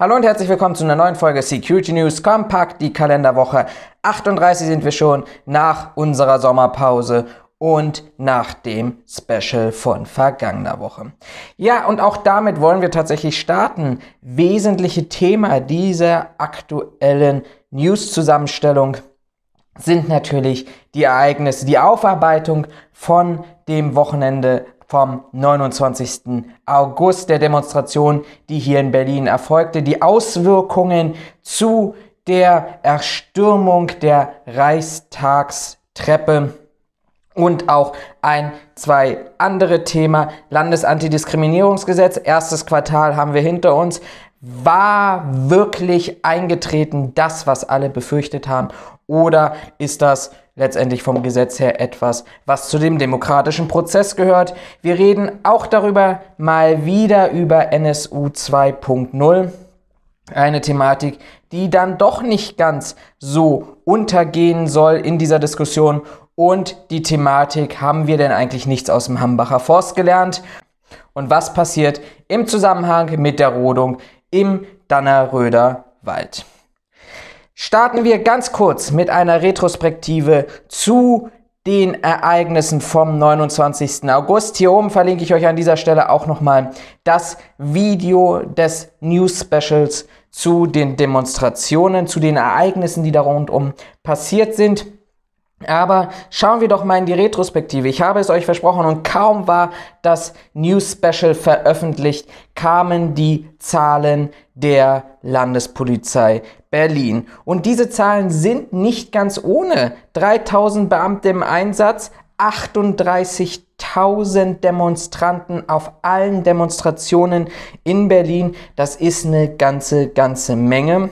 Hallo und herzlich willkommen zu einer neuen Folge Security News Compact, die Kalenderwoche 38 sind wir schon nach unserer Sommerpause und nach dem Special von vergangener Woche. Ja, und auch damit wollen wir tatsächlich starten. Wesentliche Thema dieser aktuellen News-Zusammenstellung sind natürlich die Ereignisse, die Aufarbeitung von dem Wochenende vom 29. August der Demonstration, die hier in Berlin erfolgte, die Auswirkungen zu der Erstürmung der Reichstagstreppe und auch ein, zwei andere Thema. Landesantidiskriminierungsgesetz, erstes Quartal haben wir hinter uns. War wirklich eingetreten das, was alle befürchtet haben? Oder ist das letztendlich vom Gesetz her etwas, was zu dem demokratischen Prozess gehört. Wir reden auch darüber, mal wieder über NSU 2.0. Eine Thematik, die dann doch nicht ganz so untergehen soll in dieser Diskussion. Und die Thematik, haben wir denn eigentlich nichts aus dem Hambacher Forst gelernt? Und was passiert im Zusammenhang mit der Rodung im Dannerröder Wald? Starten wir ganz kurz mit einer Retrospektive zu den Ereignissen vom 29. August. Hier oben verlinke ich euch an dieser Stelle auch nochmal das Video des News Specials zu den Demonstrationen, zu den Ereignissen, die da rundum passiert sind. Aber schauen wir doch mal in die Retrospektive. Ich habe es euch versprochen und kaum war das News Special veröffentlicht, kamen die Zahlen der Landespolizei Berlin. Und diese Zahlen sind nicht ganz ohne. 3000 Beamte im Einsatz, 38.000 Demonstranten auf allen Demonstrationen in Berlin. Das ist eine ganze, ganze Menge.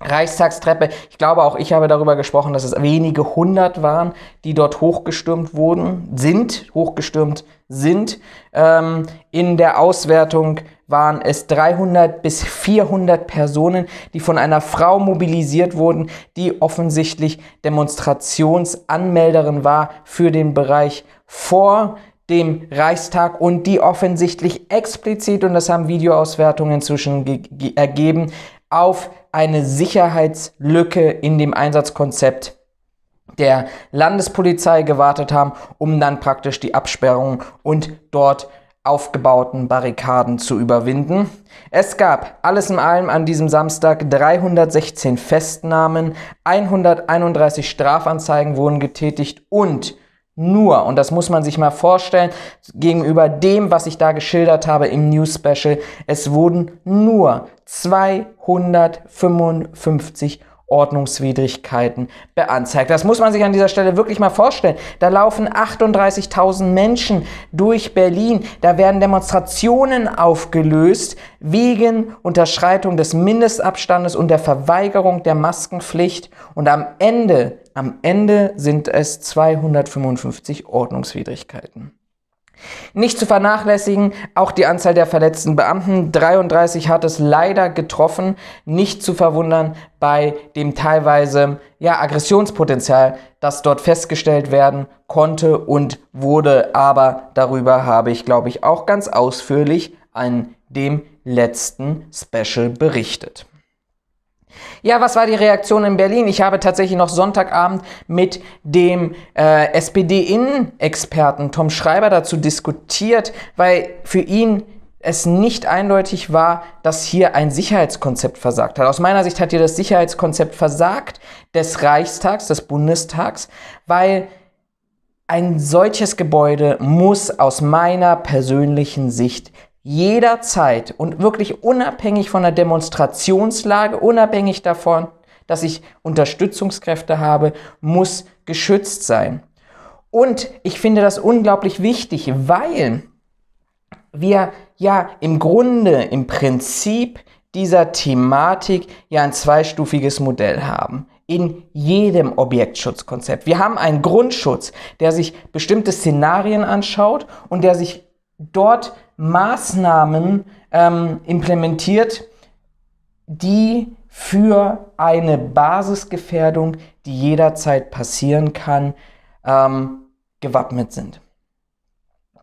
Reichstagstreppe. Ich glaube, auch ich habe darüber gesprochen, dass es wenige hundert waren, die dort hochgestürmt wurden, sind, hochgestürmt sind. Ähm, in der Auswertung waren es 300 bis 400 Personen, die von einer Frau mobilisiert wurden, die offensichtlich Demonstrationsanmelderin war für den Bereich vor dem Reichstag und die offensichtlich explizit, und das haben Videoauswertungen inzwischen ergeben, auf eine Sicherheitslücke in dem Einsatzkonzept der Landespolizei gewartet haben, um dann praktisch die Absperrung und dort aufgebauten Barrikaden zu überwinden. Es gab alles in allem an diesem Samstag 316 Festnahmen, 131 Strafanzeigen wurden getätigt und nur, und das muss man sich mal vorstellen, gegenüber dem, was ich da geschildert habe im News Special, es wurden nur 255 Ordnungswidrigkeiten beanzeigt. Das muss man sich an dieser Stelle wirklich mal vorstellen. Da laufen 38.000 Menschen durch Berlin. Da werden Demonstrationen aufgelöst wegen Unterschreitung des Mindestabstandes und der Verweigerung der Maskenpflicht. Und am Ende, am Ende sind es 255 Ordnungswidrigkeiten. Nicht zu vernachlässigen, auch die Anzahl der verletzten Beamten. 33 hat es leider getroffen. Nicht zu verwundern bei dem teilweise ja, Aggressionspotenzial, das dort festgestellt werden konnte und wurde. Aber darüber habe ich, glaube ich, auch ganz ausführlich an dem letzten Special berichtet. Ja, was war die Reaktion in Berlin? Ich habe tatsächlich noch Sonntagabend mit dem äh, SPD-Innenexperten Tom Schreiber dazu diskutiert, weil für ihn es nicht eindeutig war, dass hier ein Sicherheitskonzept versagt hat. Aus meiner Sicht hat hier das Sicherheitskonzept versagt des Reichstags, des Bundestags, weil ein solches Gebäude muss aus meiner persönlichen Sicht jederzeit und wirklich unabhängig von der Demonstrationslage, unabhängig davon, dass ich Unterstützungskräfte habe, muss geschützt sein. Und ich finde das unglaublich wichtig, weil wir ja im Grunde, im Prinzip dieser Thematik ja ein zweistufiges Modell haben. In jedem Objektschutzkonzept. Wir haben einen Grundschutz, der sich bestimmte Szenarien anschaut und der sich dort Maßnahmen ähm, implementiert, die für eine Basisgefährdung, die jederzeit passieren kann, ähm, gewappnet sind.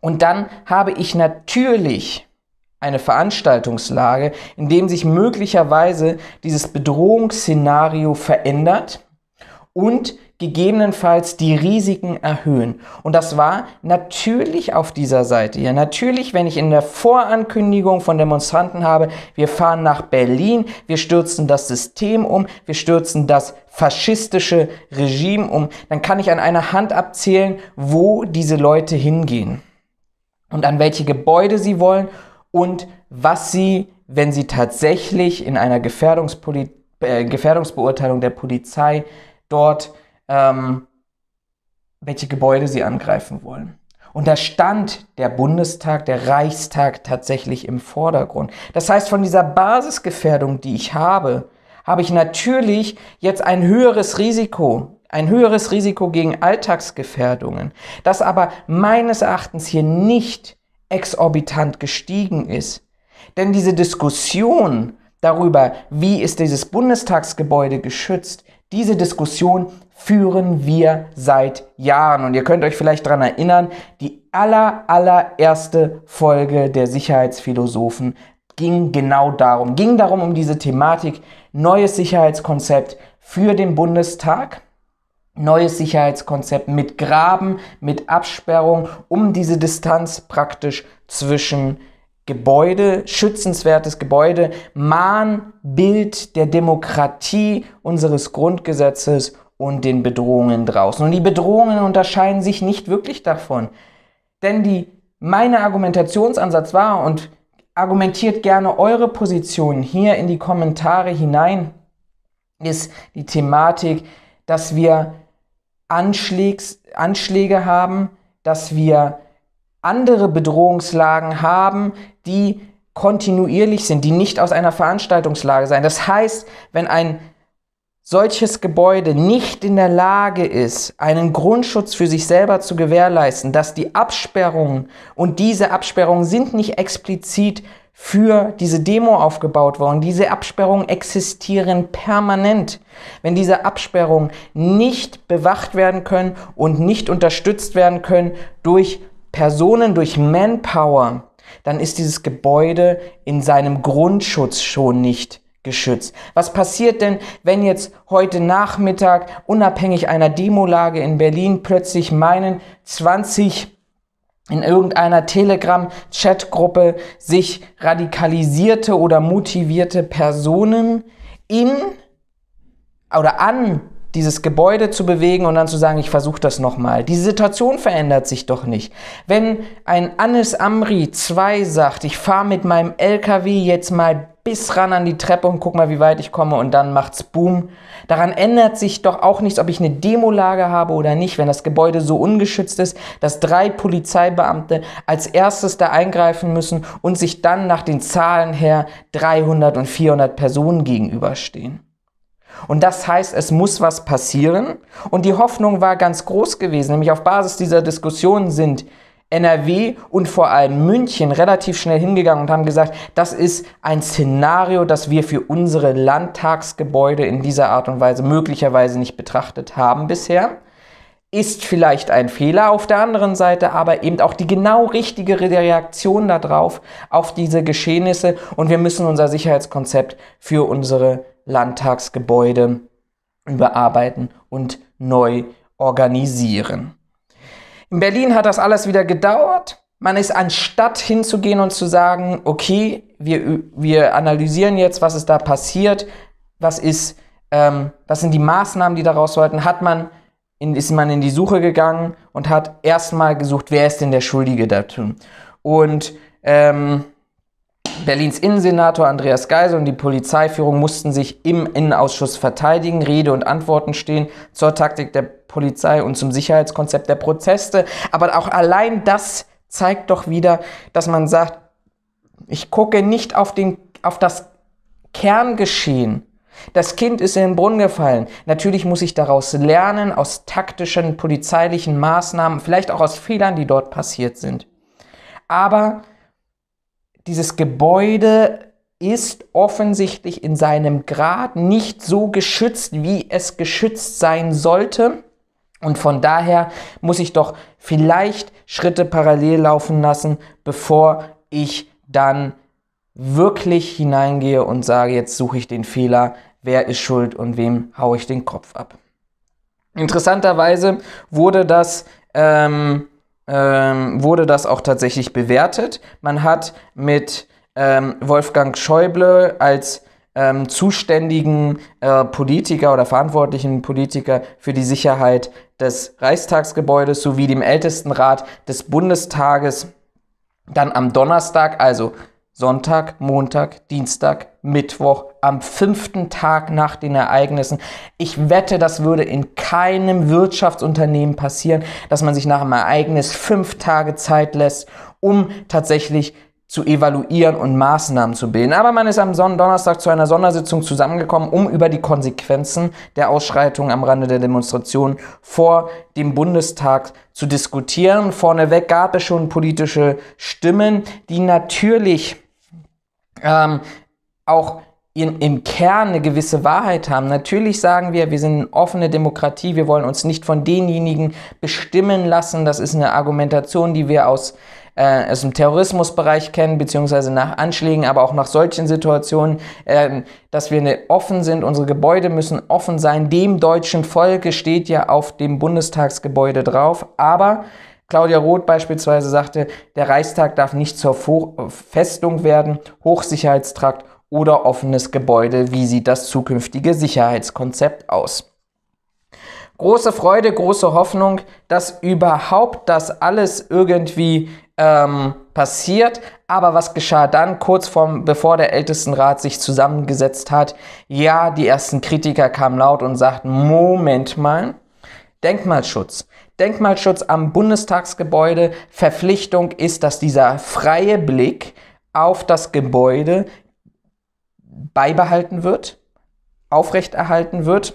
Und dann habe ich natürlich eine Veranstaltungslage, in dem sich möglicherweise dieses Bedrohungsszenario verändert und gegebenenfalls die Risiken erhöhen. Und das war natürlich auf dieser Seite hier. Natürlich, wenn ich in der Vorankündigung von Demonstranten habe, wir fahren nach Berlin, wir stürzen das System um, wir stürzen das faschistische Regime um, dann kann ich an einer Hand abzählen, wo diese Leute hingehen und an welche Gebäude sie wollen und was sie, wenn sie tatsächlich in einer Gefährdungspolitik äh, Gefährdungsbeurteilung der Polizei dort, ähm, welche Gebäude sie angreifen wollen. Und da stand der Bundestag, der Reichstag tatsächlich im Vordergrund. Das heißt, von dieser Basisgefährdung, die ich habe, habe ich natürlich jetzt ein höheres Risiko, ein höheres Risiko gegen Alltagsgefährdungen, das aber meines Erachtens hier nicht exorbitant gestiegen ist. Denn diese Diskussion darüber, wie ist dieses Bundestagsgebäude geschützt, diese Diskussion führen wir seit Jahren und ihr könnt euch vielleicht daran erinnern, die aller, allererste Folge der Sicherheitsphilosophen ging genau darum, ging darum um diese Thematik, neues Sicherheitskonzept für den Bundestag, neues Sicherheitskonzept mit Graben, mit Absperrung, um diese Distanz praktisch zwischen Gebäude, schützenswertes Gebäude, Mahnbild der Demokratie, unseres Grundgesetzes und den Bedrohungen draußen. Und die Bedrohungen unterscheiden sich nicht wirklich davon. Denn die, meine Argumentationsansatz war und argumentiert gerne eure Position hier in die Kommentare hinein, ist die Thematik, dass wir Anschlägs, Anschläge haben, dass wir andere Bedrohungslagen haben, die kontinuierlich sind, die nicht aus einer Veranstaltungslage sein. Das heißt, wenn ein solches Gebäude nicht in der Lage ist, einen Grundschutz für sich selber zu gewährleisten, dass die Absperrungen und diese Absperrungen sind nicht explizit für diese Demo aufgebaut worden. Diese Absperrungen existieren permanent. Wenn diese Absperrungen nicht bewacht werden können und nicht unterstützt werden können durch Personen durch Manpower, dann ist dieses Gebäude in seinem Grundschutz schon nicht geschützt. Was passiert denn, wenn jetzt heute Nachmittag, unabhängig einer Demolage in Berlin, plötzlich meinen 20 in irgendeiner telegram chatgruppe sich radikalisierte oder motivierte Personen in oder an dieses Gebäude zu bewegen und dann zu sagen, ich versuche das nochmal. Die Situation verändert sich doch nicht. Wenn ein Anis Amri 2 sagt, ich fahre mit meinem LKW jetzt mal bis ran an die Treppe und guck mal, wie weit ich komme und dann macht's Boom. Daran ändert sich doch auch nichts, ob ich eine Demolage habe oder nicht, wenn das Gebäude so ungeschützt ist, dass drei Polizeibeamte als erstes da eingreifen müssen und sich dann nach den Zahlen her 300 und 400 Personen gegenüberstehen. Und das heißt, es muss was passieren. Und die Hoffnung war ganz groß gewesen, nämlich auf Basis dieser Diskussionen sind NRW und vor allem München relativ schnell hingegangen und haben gesagt, das ist ein Szenario, das wir für unsere Landtagsgebäude in dieser Art und Weise möglicherweise nicht betrachtet haben bisher. Ist vielleicht ein Fehler auf der anderen Seite, aber eben auch die genau richtige Reaktion darauf, auf diese Geschehnisse. Und wir müssen unser Sicherheitskonzept für unsere Landtagsgebäude überarbeiten und neu organisieren. In Berlin hat das alles wieder gedauert. Man ist anstatt hinzugehen und zu sagen, okay, wir, wir analysieren jetzt, was ist da passiert, was ist, ähm, was sind die Maßnahmen, die daraus sollten, hat man in, ist man in die Suche gegangen und hat erstmal gesucht, wer ist denn der Schuldige dazu. Und ähm, Berlins Innensenator Andreas Geisel und die Polizeiführung mussten sich im Innenausschuss verteidigen, Rede und Antworten stehen zur Taktik der Polizei und zum Sicherheitskonzept der Proteste. Aber auch allein das zeigt doch wieder, dass man sagt, ich gucke nicht auf, den, auf das Kerngeschehen. Das Kind ist in den Brunnen gefallen. Natürlich muss ich daraus lernen, aus taktischen polizeilichen Maßnahmen, vielleicht auch aus Fehlern, die dort passiert sind. Aber dieses Gebäude ist offensichtlich in seinem Grad nicht so geschützt, wie es geschützt sein sollte. Und von daher muss ich doch vielleicht Schritte parallel laufen lassen, bevor ich dann wirklich hineingehe und sage, jetzt suche ich den Fehler, wer ist schuld und wem haue ich den Kopf ab. Interessanterweise wurde das ähm, ähm, wurde das auch tatsächlich bewertet. Man hat mit ähm, Wolfgang Schäuble als ähm, zuständigen äh, Politiker oder verantwortlichen Politiker für die Sicherheit des Reichstagsgebäudes sowie dem Ältestenrat des Bundestages dann am Donnerstag, also Sonntag, Montag, Dienstag, Mittwoch, am fünften Tag nach den Ereignissen. Ich wette, das würde in keinem Wirtschaftsunternehmen passieren, dass man sich nach einem Ereignis fünf Tage Zeit lässt, um tatsächlich zu evaluieren und Maßnahmen zu bilden. Aber man ist am Donnerstag zu einer Sondersitzung zusammengekommen, um über die Konsequenzen der Ausschreitung am Rande der Demonstration vor dem Bundestag zu diskutieren. Vorneweg gab es schon politische Stimmen, die natürlich ähm, auch in, im Kern eine gewisse Wahrheit haben. Natürlich sagen wir, wir sind eine offene Demokratie, wir wollen uns nicht von denjenigen bestimmen lassen. Das ist eine Argumentation, die wir aus, äh, aus dem Terrorismusbereich kennen, beziehungsweise nach Anschlägen, aber auch nach solchen Situationen, äh, dass wir eine, offen sind, unsere Gebäude müssen offen sein. Dem deutschen Volke steht ja auf dem Bundestagsgebäude drauf, aber Claudia Roth beispielsweise sagte, der Reichstag darf nicht zur Vor Festung werden, Hochsicherheitstrakt oder offenes Gebäude. Wie sieht das zukünftige Sicherheitskonzept aus? Große Freude, große Hoffnung, dass überhaupt das alles irgendwie ähm, passiert. Aber was geschah dann, kurz vorm, bevor der Ältestenrat sich zusammengesetzt hat? Ja, die ersten Kritiker kamen laut und sagten, Moment mal, Denkmalschutz. Denkmalschutz am Bundestagsgebäude. Verpflichtung ist, dass dieser freie Blick auf das Gebäude beibehalten wird, aufrechterhalten wird.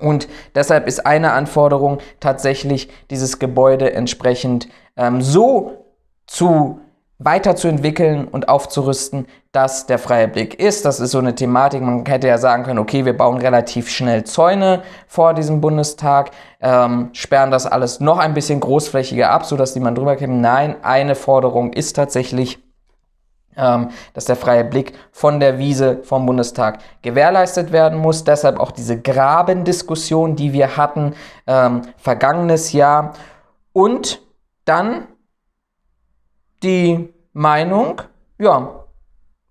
Und deshalb ist eine Anforderung tatsächlich, dieses Gebäude entsprechend ähm, so zu weiterzuentwickeln und aufzurüsten, dass der freie Blick ist. Das ist so eine Thematik. Man hätte ja sagen können, okay, wir bauen relativ schnell Zäune vor diesem Bundestag, ähm, sperren das alles noch ein bisschen großflächiger ab, sodass die man drüber käme. Nein, eine Forderung ist tatsächlich, ähm, dass der freie Blick von der Wiese vom Bundestag gewährleistet werden muss. Deshalb auch diese Grabendiskussion, die wir hatten ähm, vergangenes Jahr. Und dann die Meinung, ja,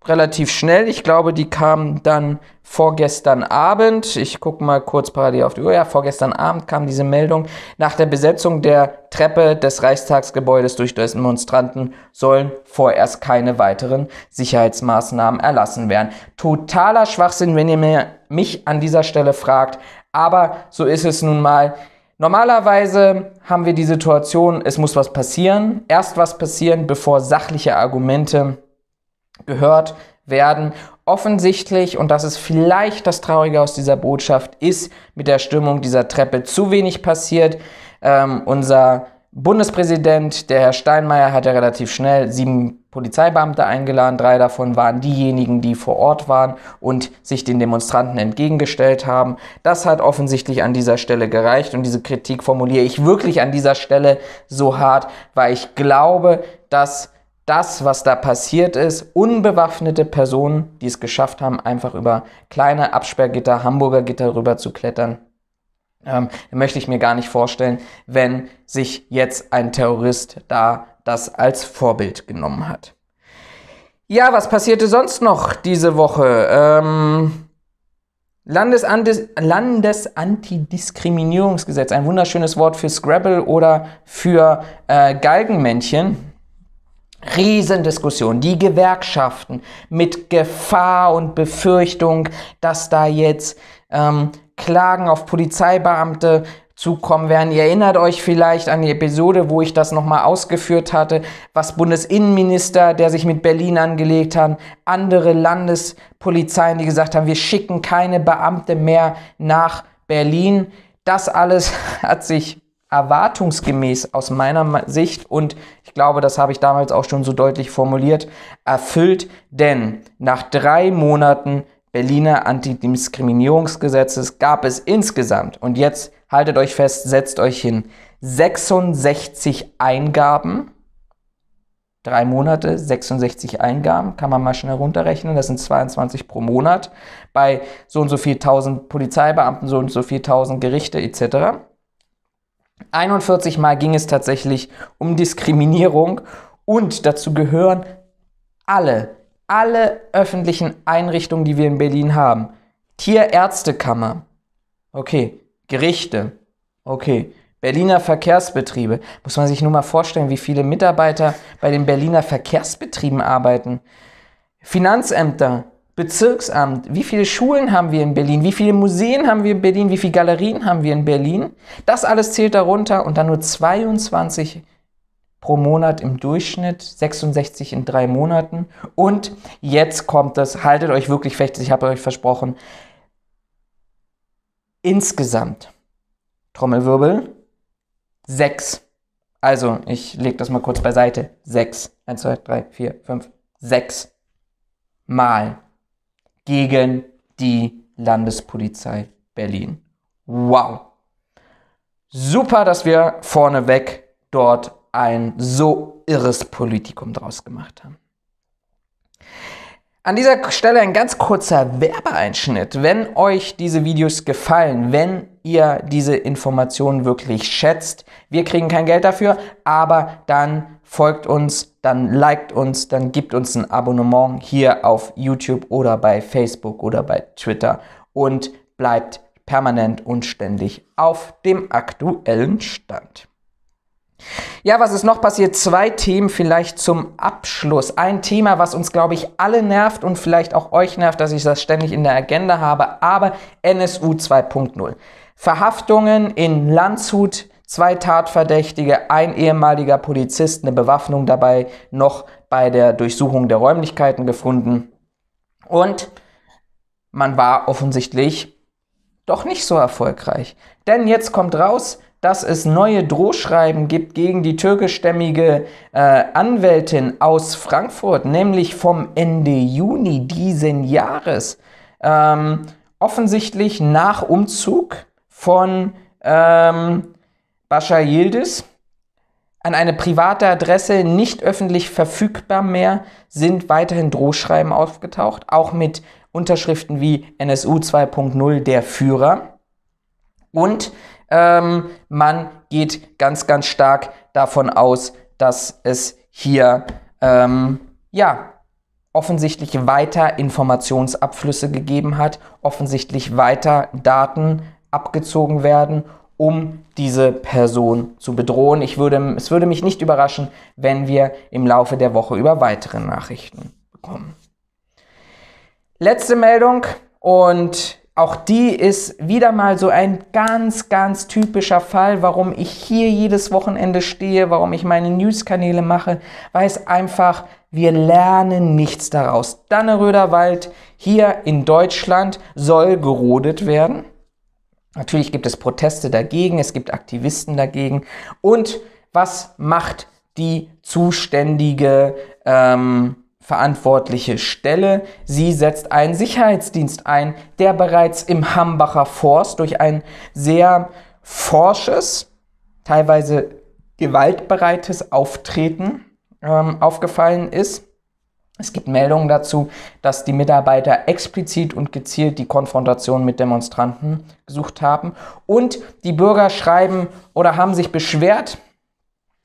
relativ schnell. Ich glaube, die kam dann vorgestern Abend. Ich gucke mal kurz parallel auf die Uhr. Ja, vorgestern Abend kam diese Meldung. Nach der Besetzung der Treppe des Reichstagsgebäudes durch Demonstranten sollen vorerst keine weiteren Sicherheitsmaßnahmen erlassen werden. Totaler Schwachsinn, wenn ihr mich an dieser Stelle fragt. Aber so ist es nun mal. Normalerweise haben wir die Situation, es muss was passieren, erst was passieren, bevor sachliche Argumente gehört werden. Offensichtlich, und das ist vielleicht das Traurige aus dieser Botschaft, ist mit der Stimmung dieser Treppe zu wenig passiert. Ähm, unser Bundespräsident, der Herr Steinmeier, hat ja relativ schnell sieben Polizeibeamte eingeladen. Drei davon waren diejenigen, die vor Ort waren und sich den Demonstranten entgegengestellt haben. Das hat offensichtlich an dieser Stelle gereicht und diese Kritik formuliere ich wirklich an dieser Stelle so hart, weil ich glaube, dass das, was da passiert ist, unbewaffnete Personen, die es geschafft haben, einfach über kleine Absperrgitter, Hamburger Gitter rüber zu klettern, ähm, möchte ich mir gar nicht vorstellen, wenn sich jetzt ein Terrorist da das als Vorbild genommen hat. Ja, was passierte sonst noch diese Woche? Ähm, Landesantis Landesantidiskriminierungsgesetz, ein wunderschönes Wort für Scrabble oder für äh, Galgenmännchen. Riesendiskussion. Die Gewerkschaften mit Gefahr und Befürchtung, dass da jetzt ähm, Klagen auf Polizeibeamte zukommen werden. Ihr erinnert euch vielleicht an die Episode, wo ich das nochmal ausgeführt hatte, was Bundesinnenminister, der sich mit Berlin angelegt hat, andere Landespolizeien, die gesagt haben, wir schicken keine Beamte mehr nach Berlin. Das alles hat sich erwartungsgemäß aus meiner Sicht und ich glaube, das habe ich damals auch schon so deutlich formuliert, erfüllt, denn nach drei Monaten Berliner Antidiskriminierungsgesetzes gab es insgesamt, und jetzt haltet euch fest, setzt euch hin, 66 Eingaben, drei Monate, 66 Eingaben, kann man mal schnell runterrechnen, das sind 22 pro Monat, bei so und so viel tausend Polizeibeamten, so und so viel tausend Gerichte etc. 41 Mal ging es tatsächlich um Diskriminierung und dazu gehören alle alle öffentlichen Einrichtungen, die wir in Berlin haben. Tierärztekammer. Okay. Gerichte. Okay. Berliner Verkehrsbetriebe. Muss man sich nur mal vorstellen, wie viele Mitarbeiter bei den Berliner Verkehrsbetrieben arbeiten. Finanzämter, Bezirksamt, wie viele Schulen haben wir in Berlin, wie viele Museen haben wir in Berlin, wie viele Galerien haben wir in Berlin. Das alles zählt darunter und dann nur 22 Mitarbeiter pro Monat im Durchschnitt, 66 in drei Monaten. Und jetzt kommt das, haltet euch wirklich fest, ich habe euch versprochen, insgesamt Trommelwirbel 6. Also, ich lege das mal kurz beiseite. 6. 1, 2, 3, 4, 5, 6 Mal gegen die Landespolizei Berlin. Wow. Super, dass wir vorneweg dort ein so irres Politikum draus gemacht haben. An dieser Stelle ein ganz kurzer Werbeeinschnitt. Wenn euch diese Videos gefallen, wenn ihr diese Informationen wirklich schätzt, wir kriegen kein Geld dafür, aber dann folgt uns, dann liked uns, dann gibt uns ein Abonnement hier auf YouTube oder bei Facebook oder bei Twitter und bleibt permanent und ständig auf dem aktuellen Stand. Ja, was ist noch passiert? Zwei Themen vielleicht zum Abschluss. Ein Thema, was uns, glaube ich, alle nervt und vielleicht auch euch nervt, dass ich das ständig in der Agenda habe, aber NSU 2.0. Verhaftungen in Landshut, zwei Tatverdächtige, ein ehemaliger Polizist, eine Bewaffnung dabei noch bei der Durchsuchung der Räumlichkeiten gefunden. Und man war offensichtlich doch nicht so erfolgreich. Denn jetzt kommt raus, dass es neue Drohschreiben gibt gegen die türkischstämmige äh, Anwältin aus Frankfurt, nämlich vom Ende Juni diesen Jahres. Ähm, offensichtlich nach Umzug von ähm, Bashar Yildiz an eine private Adresse, nicht öffentlich verfügbar mehr, sind weiterhin Drohschreiben aufgetaucht, auch mit Unterschriften wie NSU 2.0 der Führer. Und ähm, man geht ganz, ganz stark davon aus, dass es hier ähm, ja offensichtlich weiter Informationsabflüsse gegeben hat, offensichtlich weiter Daten abgezogen werden, um diese Person zu bedrohen. Ich würde, es würde mich nicht überraschen, wenn wir im Laufe der Woche über weitere Nachrichten bekommen. Letzte Meldung und auch die ist wieder mal so ein ganz, ganz typischer Fall, warum ich hier jedes Wochenende stehe, warum ich meine News-Kanäle mache, weil es einfach, wir lernen nichts daraus. Danneröder Wald hier in Deutschland soll gerodet werden. Natürlich gibt es Proteste dagegen, es gibt Aktivisten dagegen. Und was macht die zuständige ähm, verantwortliche Stelle. Sie setzt einen Sicherheitsdienst ein, der bereits im Hambacher Forst durch ein sehr forsches, teilweise gewaltbereites Auftreten ähm, aufgefallen ist. Es gibt Meldungen dazu, dass die Mitarbeiter explizit und gezielt die Konfrontation mit Demonstranten gesucht haben. Und die Bürger schreiben oder haben sich beschwert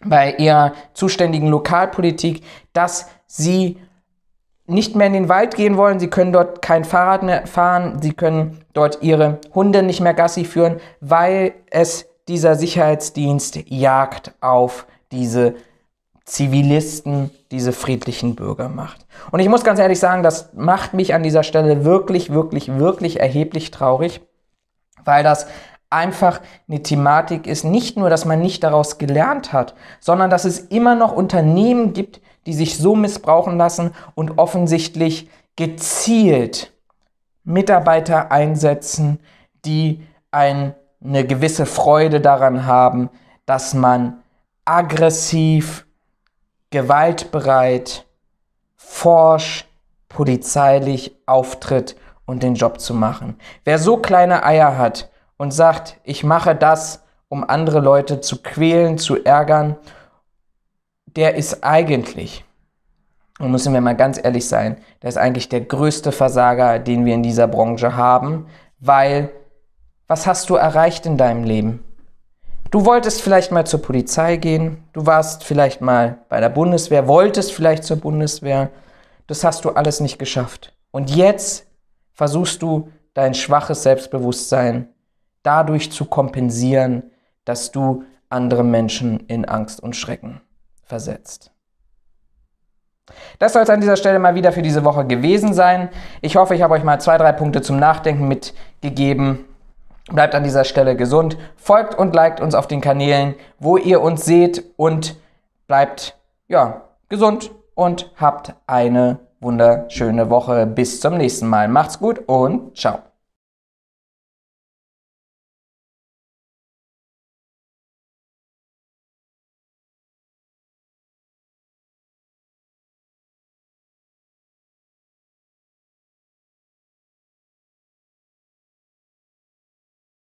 bei ihrer zuständigen Lokalpolitik, dass sie nicht mehr in den Wald gehen wollen, sie können dort kein Fahrrad mehr fahren, sie können dort ihre Hunde nicht mehr Gassi führen, weil es dieser Sicherheitsdienst Jagd auf diese Zivilisten, diese friedlichen Bürger macht. Und ich muss ganz ehrlich sagen, das macht mich an dieser Stelle wirklich, wirklich, wirklich erheblich traurig, weil das einfach eine Thematik ist, nicht nur, dass man nicht daraus gelernt hat, sondern dass es immer noch Unternehmen gibt, die sich so missbrauchen lassen und offensichtlich gezielt Mitarbeiter einsetzen, die eine gewisse Freude daran haben, dass man aggressiv, gewaltbereit, forsch, polizeilich auftritt und den Job zu machen. Wer so kleine Eier hat und sagt, ich mache das, um andere Leute zu quälen, zu ärgern der ist eigentlich, und müssen wir mal ganz ehrlich sein, der ist eigentlich der größte Versager, den wir in dieser Branche haben, weil was hast du erreicht in deinem Leben? Du wolltest vielleicht mal zur Polizei gehen, du warst vielleicht mal bei der Bundeswehr, wolltest vielleicht zur Bundeswehr, das hast du alles nicht geschafft. Und jetzt versuchst du dein schwaches Selbstbewusstsein dadurch zu kompensieren, dass du andere Menschen in Angst und Schrecken versetzt. Das soll es an dieser Stelle mal wieder für diese Woche gewesen sein. Ich hoffe, ich habe euch mal zwei, drei Punkte zum Nachdenken mitgegeben. Bleibt an dieser Stelle gesund, folgt und liked uns auf den Kanälen, wo ihr uns seht und bleibt ja, gesund und habt eine wunderschöne Woche. Bis zum nächsten Mal. Macht's gut und ciao.